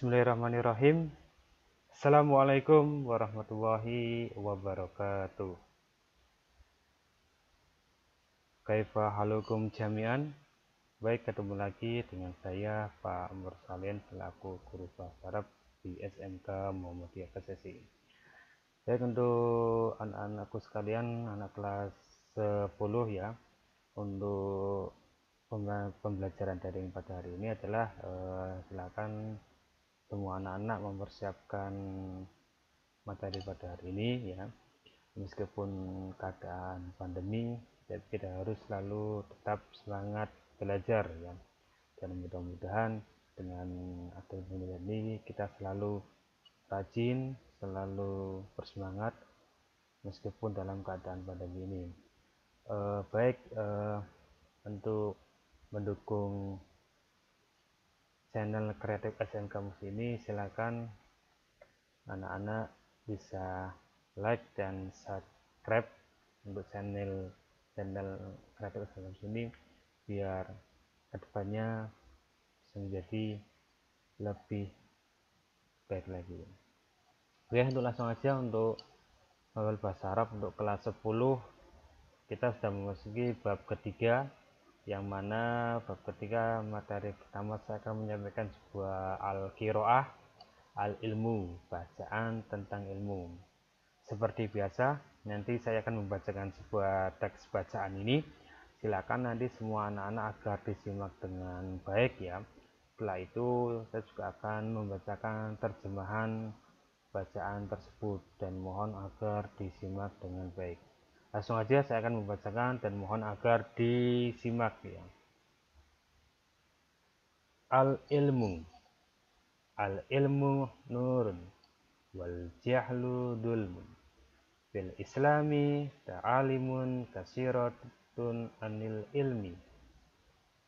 Bismillahirrahmanirrahim. Assalamualaikum warahmatullahi wabarakatuh. Kaifa halukum jami'an. Baik ketemu lagi dengan saya Pak Mursalin selaku guru bahasa Arab di SMK Muhammadiyah Kesesi. Baik untuk anak-anakku sekalian, anak kelas 10 ya, untuk pembelajaran daring pada hari ini adalah eh, silakan semua anak-anak mempersiapkan materi pada hari ini ya meskipun keadaan pandemi ya, kita harus selalu tetap semangat belajar ya dan mudah-mudahan dengan adanya ini kita selalu rajin selalu bersemangat meskipun dalam keadaan pandemi ini e, baik e, untuk mendukung channel kreatif SMK Kamus ini silahkan anak-anak bisa like dan subscribe untuk channel channel kreatif SMK Kamus ini biar kedepannya menjadi lebih baik lagi oke untuk langsung aja untuk novel bahasa Arab untuk kelas 10 kita sudah memasuki bab ketiga yang mana bab ketiga materi pertama saya akan menyampaikan sebuah al-kiroah al-ilmu bacaan tentang ilmu seperti biasa nanti saya akan membacakan sebuah teks bacaan ini silakan nanti semua anak-anak agar disimak dengan baik ya setelah itu saya juga akan membacakan terjemahan bacaan tersebut dan mohon agar disimak dengan baik Langsung aja saya akan membacakan dan mohon agar disimak ya. Al-ilmu Al-ilmu nurun wal jahlu dulmun Bil islami ta'alimun kasiratun anil ilmi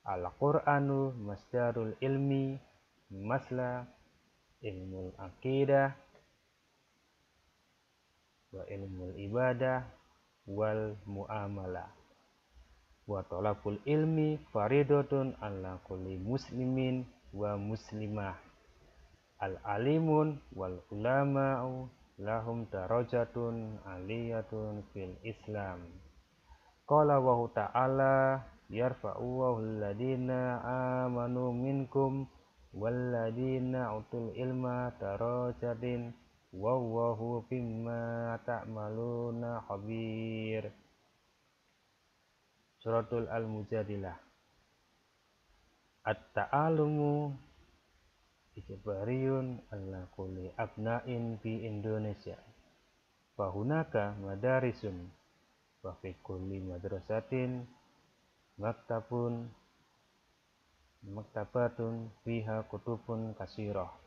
Al-Qur'anu masdarul ilmi masla ilmul akidah wa ilmul ibadah wal muamalah wa talabul ilmi faridatun ala kulli muslimin wa muslimah al alimun wal ulama'u lahum darajatun aliyatun fil islam qala wa ta'ala yarfa'u wa alladhina amanu minkum walladhina utul ilma darajatin wallahu bimma ta'maluna khabir Suratul Al-Mujadilah At-ta'alumu Ijbariyun ala kulli abnain di Indonesia Fahunaka madarisun Wa fi kulli madrasatin Maktabun Maktabatun fiha kutubun kasiroh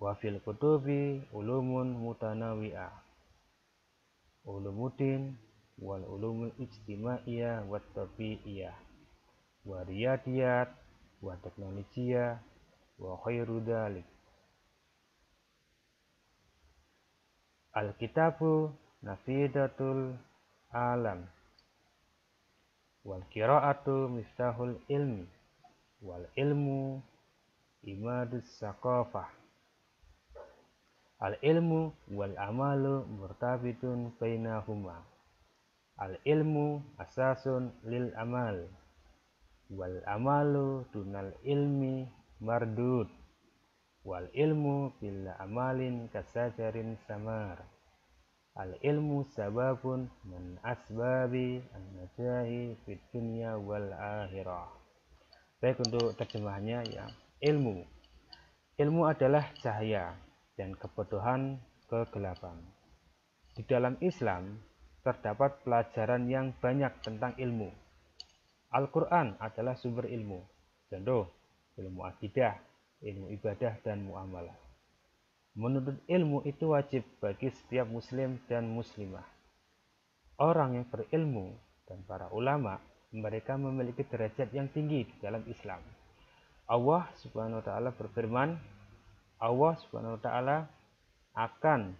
wa fil kutubi ulumun mutanawi'a ulumuddin wal ulumul ijtimaiyah wa tabi'iyah wa riyadiyat wa teknologiya wa khairu dalik Alkitabu nafidatul alam wal qiraatu miftahul ilmi wal ilmu imadus saqafah Al-ilmu wal amalu murtabitun bainahuma. Al-ilmu asasun lil amal. Wal amalu tunal ilmi mardud. Wal ilmu bila amalin kasajarin samar. Al-ilmu sababun min asbabi an-najahi fid dunya wal akhirah. Baik untuk terjemahannya ya. Ilmu. Ilmu adalah cahaya dan kebodohan kegelapan. Di dalam Islam, terdapat pelajaran yang banyak tentang ilmu. Al-Quran adalah sumber ilmu. Contoh, ilmu akidah, ilmu ibadah, dan muamalah. Menurut ilmu itu wajib bagi setiap muslim dan muslimah. Orang yang berilmu dan para ulama, mereka memiliki derajat yang tinggi di dalam Islam. Allah Subhanahu wa taala berfirman Allah Subhanahu wa taala akan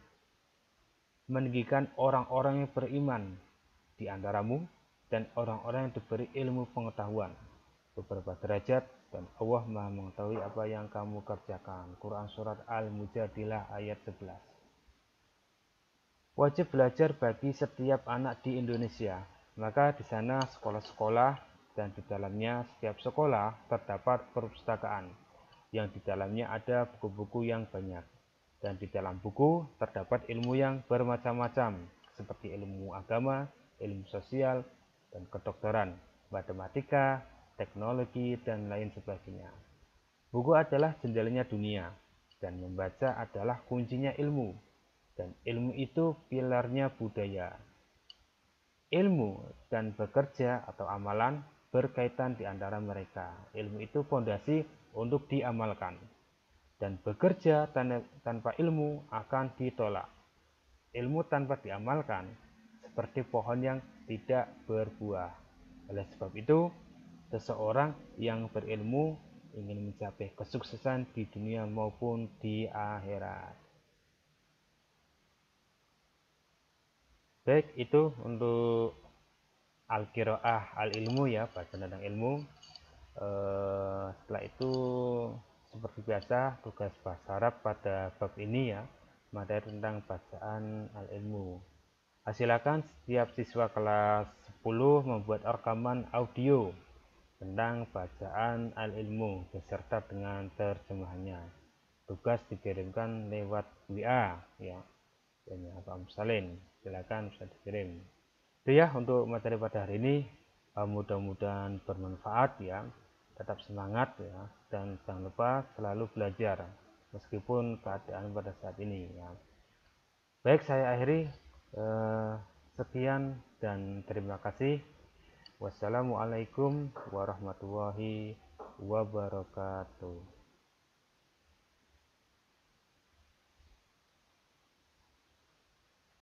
meninggikan orang-orang yang beriman di antaramu dan orang-orang yang diberi ilmu pengetahuan beberapa derajat dan Allah Maha mengetahui apa yang kamu kerjakan. Quran surat Al-Mujadilah ayat 11. Wajib belajar bagi setiap anak di Indonesia. Maka di sana sekolah-sekolah dan di dalamnya setiap sekolah terdapat perpustakaan yang di dalamnya ada buku-buku yang banyak. Dan di dalam buku terdapat ilmu yang bermacam-macam, seperti ilmu agama, ilmu sosial, dan kedokteran, matematika, teknologi, dan lain sebagainya. Buku adalah jendelanya dunia, dan membaca adalah kuncinya ilmu, dan ilmu itu pilarnya budaya. Ilmu dan bekerja atau amalan berkaitan di antara mereka. Ilmu itu fondasi untuk diamalkan, dan bekerja tanpa ilmu akan ditolak. Ilmu tanpa diamalkan seperti pohon yang tidak berbuah. Oleh sebab itu, seseorang yang berilmu ingin mencapai kesuksesan di dunia maupun di akhirat. Baik, itu untuk al-kiroah al-ilmu ya, bacaan tentang ilmu. Eh, setelah itu seperti biasa tugas bahasa Arab pada bab ini ya materi tentang bacaan al-ilmu silakan setiap siswa kelas 10 membuat rekaman audio tentang bacaan al-ilmu beserta dengan terjemahannya tugas dikirimkan lewat WA ya dan apa misalin silakan bisa dikirim itu ya untuk materi pada hari ini eh, mudah-mudahan bermanfaat ya tetap semangat ya dan jangan lupa selalu belajar meskipun keadaan pada saat ini ya. Baik saya akhiri eh, sekian dan terima kasih. Wassalamualaikum warahmatullahi wabarakatuh.